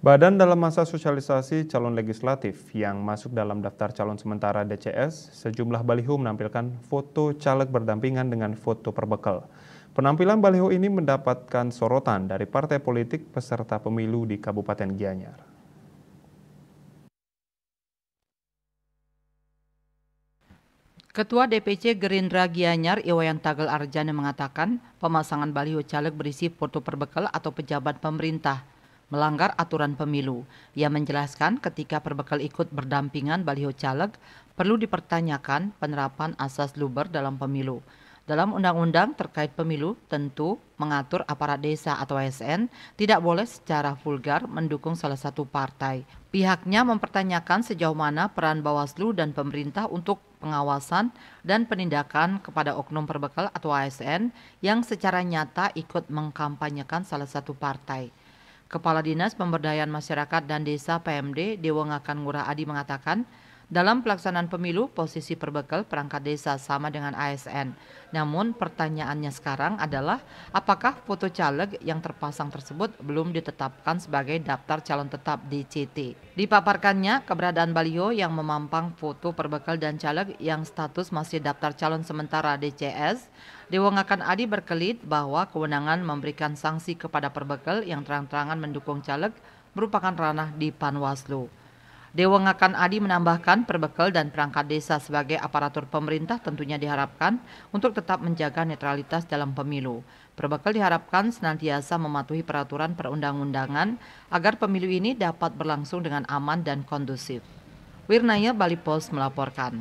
Badan dalam masa sosialisasi calon legislatif yang masuk dalam daftar calon sementara DCS, sejumlah baliho menampilkan foto caleg berdampingan dengan foto perbekal. Penampilan baliho ini mendapatkan sorotan dari partai politik peserta pemilu di Kabupaten Gianyar. Ketua DPC Gerindra Gianyar Iwayan Tagel Arjana mengatakan pemasangan baliho caleg berisi foto perbekal atau pejabat pemerintah melanggar aturan pemilu. Ia menjelaskan ketika perbekal ikut berdampingan baliho caleg, perlu dipertanyakan penerapan asas luber dalam pemilu. Dalam undang-undang terkait pemilu, tentu mengatur aparat desa atau ASN tidak boleh secara vulgar mendukung salah satu partai. Pihaknya mempertanyakan sejauh mana peran Bawaslu dan pemerintah untuk pengawasan dan penindakan kepada oknum perbekal atau ASN yang secara nyata ikut mengkampanyekan salah satu partai. Kepala Dinas Pemberdayaan Masyarakat dan Desa PMD Dewa Ngakan Ngurah Adi mengatakan, dalam pelaksanaan pemilu, posisi perbekal perangkat desa sama dengan ASN. Namun pertanyaannya sekarang adalah apakah foto caleg yang terpasang tersebut belum ditetapkan sebagai daftar calon tetap DCT. Dipaparkannya keberadaan Balio yang memampang foto perbekal dan caleg yang status masih daftar calon sementara DCS, Dewangakan Adi berkelit bahwa kewenangan memberikan sanksi kepada perbekal yang terang-terangan mendukung caleg merupakan ranah di Panwaslu. Dewa Ngakan Adi menambahkan perbekal dan perangkat desa sebagai aparatur pemerintah tentunya diharapkan untuk tetap menjaga netralitas dalam pemilu. Perbekal diharapkan senantiasa mematuhi peraturan perundang-undangan agar pemilu ini dapat berlangsung dengan aman dan kondusif. Wirnaya Bali Post melaporkan.